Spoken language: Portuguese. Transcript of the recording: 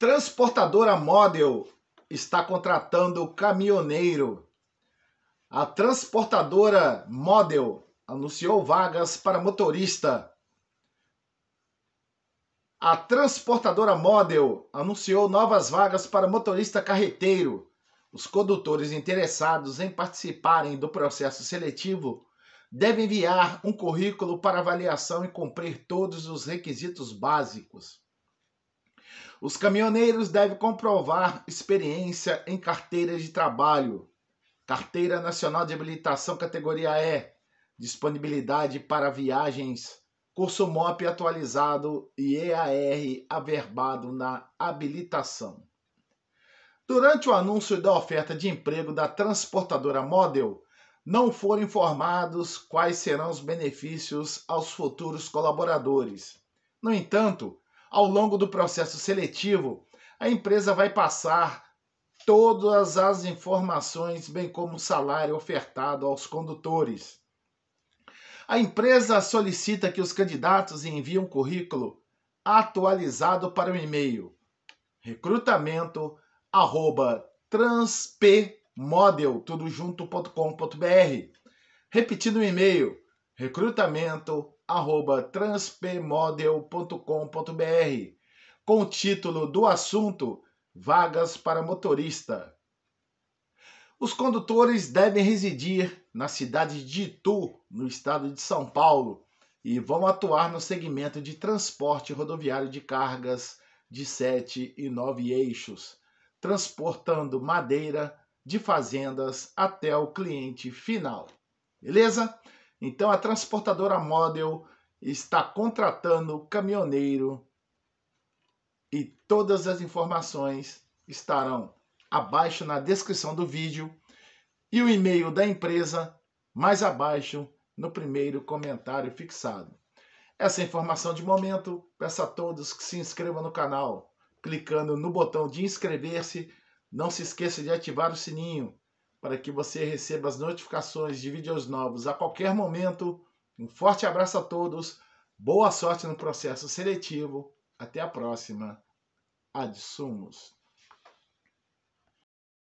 Transportadora Model está contratando caminhoneiro. A transportadora Model anunciou vagas para motorista. A transportadora Model anunciou novas vagas para motorista carreteiro. Os condutores interessados em participarem do processo seletivo devem enviar um currículo para avaliação e cumprir todos os requisitos básicos. Os caminhoneiros devem comprovar experiência em carteiras de trabalho, Carteira Nacional de Habilitação categoria E, disponibilidade para viagens, curso MOP atualizado e EAR averbado na habilitação. Durante o anúncio da oferta de emprego da transportadora Model, não foram informados quais serão os benefícios aos futuros colaboradores. No entanto, ao longo do processo seletivo, a empresa vai passar todas as informações, bem como o salário ofertado aos condutores. A empresa solicita que os candidatos enviem um currículo atualizado para o e-mail recrutamento@transpmodel Repetindo o e-mail recrutamento arroba transpmodel.com.br com o título do assunto Vagas para motorista. Os condutores devem residir na cidade de Itu, no estado de São Paulo, e vão atuar no segmento de transporte rodoviário de cargas de sete e nove eixos, transportando madeira de fazendas até o cliente final. Beleza? Então a transportadora Model está contratando caminhoneiro e todas as informações estarão abaixo na descrição do vídeo e o e-mail da empresa mais abaixo no primeiro comentário fixado. Essa informação de momento, peço a todos que se inscrevam no canal, clicando no botão de inscrever-se. Não se esqueça de ativar o sininho para que você receba as notificações de vídeos novos a qualquer momento. Um forte abraço a todos, boa sorte no processo seletivo, até a próxima. Adsumos.